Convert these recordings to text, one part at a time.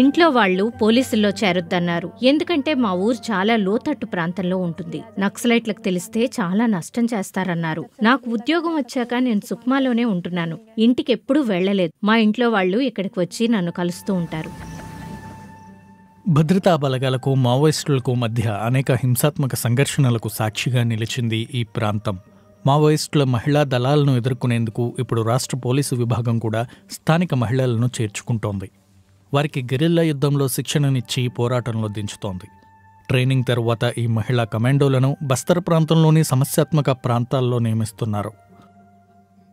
ఇంట్లో వాళ్లు పోలీసుల్లో చేరొద్దన్నారు ఎందుకంటే మా ఊరు చాలా లోతట్టు ప్రాంతంలో ఉంటుంది నక్సలైట్లకు తెలిస్తే చాలా నష్టం చేస్తారన్నారు నాకు ఉద్యోగం వచ్చాక నేను సుక్మాలోనే ఉంటున్నాను ఇంటికి ఎప్పుడూ వెళ్లలేదు మా ఇంట్లో వాళ్లు ఇక్కడికి వచ్చి నన్ను కలుస్తూ ఉంటారు భద్రతా బలగాలకు మావోయిస్టులకు మధ్య అనేక హింసాత్మక సంఘర్షణలకు సాక్షిగా నిలిచింది ఈ ప్రాంతం మావోయిస్టుల మహిళా దళాలను ఎదుర్కొనేందుకు ఇప్పుడు రాష్ట్ర పోలీసు విభాగం కూడా స్థానిక మహిళలను చేర్చుకుంటోంది వారికి గెరిల్లా యుద్ధంలో శిక్షణనిచ్చి పోరాటంలో దించుతోంది ట్రైనింగ్ తర్వాత ఈ మహిళా కమాండోలను బస్తర్ ప్రాంతంలోని సమస్యాత్మక ప్రాంతాల్లో నియమిస్తున్నారు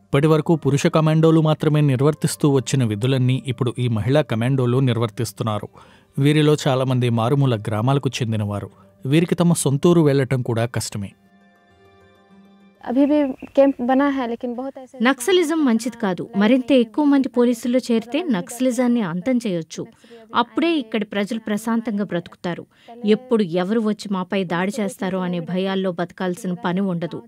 ఇప్పటి వరకు పురుష కమాండోలు మాత్రమే నిర్వర్తిస్తూ వచ్చిన విధులన్నీ ఇప్పుడు ఈ మహిళా కమాండోలు నిర్వర్తిస్తున్నారు వీరిలో చాలామంది మారుమూల గ్రామాలకు చెందినవారు వీరికి తమ సొంతూరు వెళ్లటం కూడా కష్టమే నక్సలిజం మంచిది కాదు మరింత ఎక్కువ మంది పోలీసుల్లో చేరితే నక్సలిజాన్ని అంతం చేయొచ్చు అప్పుడే ఇక్కడి ప్రజలు ప్రశాంతంగా బ్రతుకుతారు ఎప్పుడు ఎవరు వచ్చి మాపై దాడి చేస్తారో అనే భయాల్లో బతకాల్సిన పని ఉండదు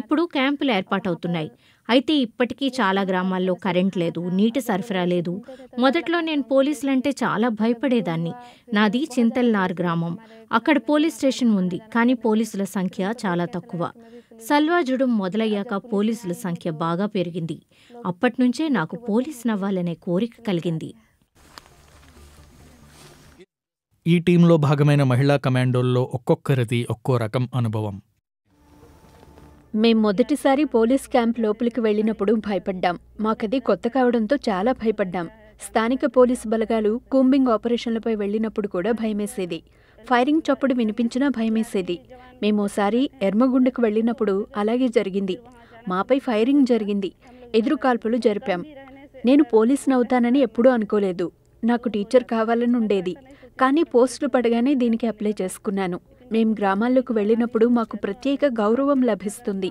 ఇప్పుడు క్యాంపులు ఏర్పాటవుతున్నాయి అయితే ఇప్పటికీ చాలా గ్రామాల్లో కరెంట్ లేదు నీటి సరఫరా లేదు మొదట్లో నేను పోలీసులంటే చాలా భయపడేదాన్ని నాది చింతల్నార్ గ్రామం అక్కడ పోలీస్ స్టేషన్ ఉంది కానీ పోలీసుల సంఖ్య చాలా తక్కువ సల్వా జుడు మొదలయ్యాక పోలీసుల సంఖ్య బాగా పెరిగింది అప్పట్నుంచే నాకు పోలీస్ నవ్వాలనే కోరిక కలిగింది ఈ టీంలో భాగమైన మహిళా కమాండోల్లో ఒక్కొక్కరిది ఒక్కో రకం అనుభవం మేం మొదటిసారి పోలీస్ క్యాంప్ లోపలికి వెళ్ళినప్పుడు భయపడ్డాం మాకది కొత్త కావడంతో చాలా భయపడ్డాం స్థానిక పోలీసు బలగాలు కూంబింగ్ ఆపరేషన్లపై వెళ్ళినప్పుడు కూడా భయమేసేది ఫైరింగ్ చప్పుడు వినిపించినా భయమేసేది మేమోసారి ఎర్మగుండకు వెళ్ళినప్పుడు అలాగే జరిగింది మాపై ఫైరింగ్ జరిగింది ఎదురు కాల్పులు జరిపాం నేను నవ్వుతానని ఎప్పుడూ అనుకోలేదు నాకు టీచర్ కావాలని ఉండేది కానీ పోస్టులు పడగానే దీనికి అప్లై చేసుకున్నాను మేం గ్రామాల్లోకి వెళ్ళినప్పుడు మాకు ప్రత్యేక గౌరవం లభిస్తుంది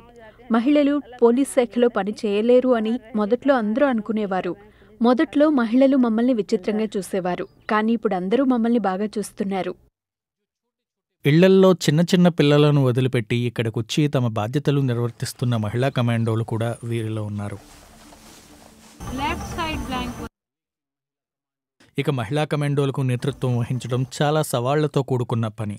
మహిళలు పోలీస్ శాఖలో పని చేయలేరు అని మొదట్లో అందరూ అనుకునేవారు మొదట్లో మహిళలు మమ్మల్ని విచిత్రంగా చూసేవారు కానీ ఇప్పుడు అందరూ మమ్మల్ని బాగా చూస్తున్నారు ఇళ్లల్లో చిన్న చిన్న పిల్లలను వదిలిపెట్టి ఇక్కడికొచ్చి తమ బాధ్యతలు నిర్వర్తిస్తున్న మహిళా కమాండోలు కూడా వీరిలో ఉన్నారు ఇక మహిళా కమాండోలకు నేతృత్వం వహించడం చాలా సవాళ్లతో కూడుకున్న పని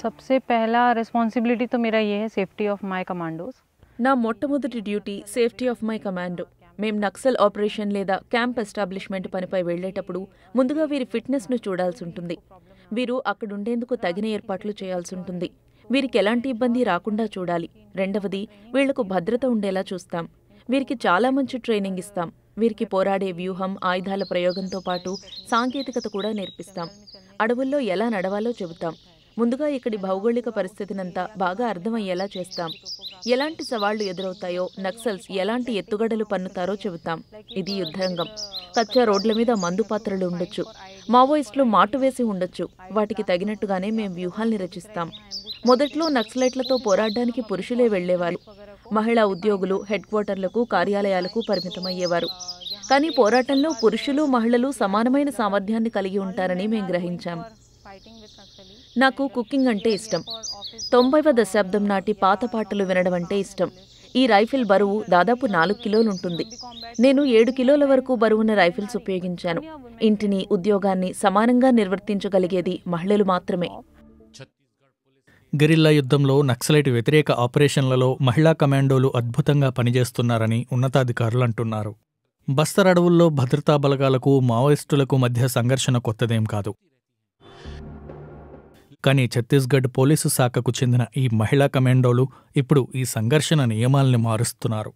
సబ్సే పహలా రెస్పాన్సిబిలిటీ తో మేరా యే హై సేఫ్టీ ఆఫ్ మై కమాండోస్ నా మొట్టమొదటి duty safety of my commando మేం నక్సల్ ఆపరేషన్ లేదా క్యాంప్ ఎస్టాబ్లిష్మెంట్ పనిపై వెళ్లేటప్పుడు ముందుగా వీరి ఫిట్నెస్ను చూడాల్సి ఉంటుంది వీరు అక్కడుండేందుకు తగిన ఏర్పాట్లు చేయాల్సి ఉంటుంది వీరికి ఎలాంటి ఇబ్బంది రాకుండా చూడాలి రెండవది వీళ్లకు భద్రత ఉండేలా చూస్తాం వీరికి చాలా మంచి ట్రైనింగ్ ఇస్తాం వీరికి పోరాడే వ్యూహం ఆయుధాల ప్రయోగంతో పాటు సాంకేతికత కూడా నేర్పిస్తాం అడవుల్లో ఎలా నడవాలో చెబుతాం ముందుగా ఇక్కడి భౌగోళిక పరిస్థితినంతా బాగా అర్థమయ్యేలా చేస్తాం ఎలాంటి సవాళ్లు ఎదురవుతాయో నక్సల్స్ ఎలాంటి ఎత్తుగడలు పన్నుతారో చెబుతాం ఇది యుద్ధరంగం కచ్చా రోడ్ల మీద మందు పాత్రలు ఉండొచ్చు మావోయిస్టులు మాటు వేసి ఉండొచ్చు వాటికి తగినట్టుగానే మేము వ్యూహాల్ని రచిస్తాం మొదట్లో నక్సలైట్లతో పోరాడడానికి పురుషులే వెళ్లేవారు మహిళా ఉద్యోగులు హెడ్ క్వార్టర్లకు కార్యాలయాలకు పరిమితమయ్యేవారు కానీ పోరాటంలో పురుషులు మహిళలు సమానమైన సామర్థ్యాన్ని కలిగి ఉంటారని మేము గ్రహించాం నాకు కుకింగ్ అంటే ఇష్టం తొంభైవ దశాబ్దం నాటి పాత పాటలు వినడం అంటే ఇష్టం ఈ రైఫిల్ బరువు దాదాపు నాలుగు కిలోలు ఉంటుంది నేను ఏడు కిలోల వరకు బరువున్న రైఫిల్స్ ఉపయోగించాను ఇంటిని ఉద్యోగాన్ని సమానంగా నిర్వర్తించగలిగేది మహిళలు మాత్రమే గెరిల్లా యుద్ధంలో నక్సలైట్ వ్యతిరేక ఆపరేషన్లలో మహిళా కమాండోలు అద్భుతంగా పనిచేస్తున్నారని ఉన్నతాధికారులు అంటున్నారు బస్తర్ అడవుల్లో భద్రతా బలగాలకు మావోయిస్టులకు మధ్య సంఘర్షణ కొత్తదేం కాదు కానీ ఛత్తీస్గఢ్ పోలీసు శాఖకు చెందిన ఈ మహిళా కమాండోలు ఇప్పుడు ఈ సంఘర్షణ నియమాల్ని మారుస్తున్నారు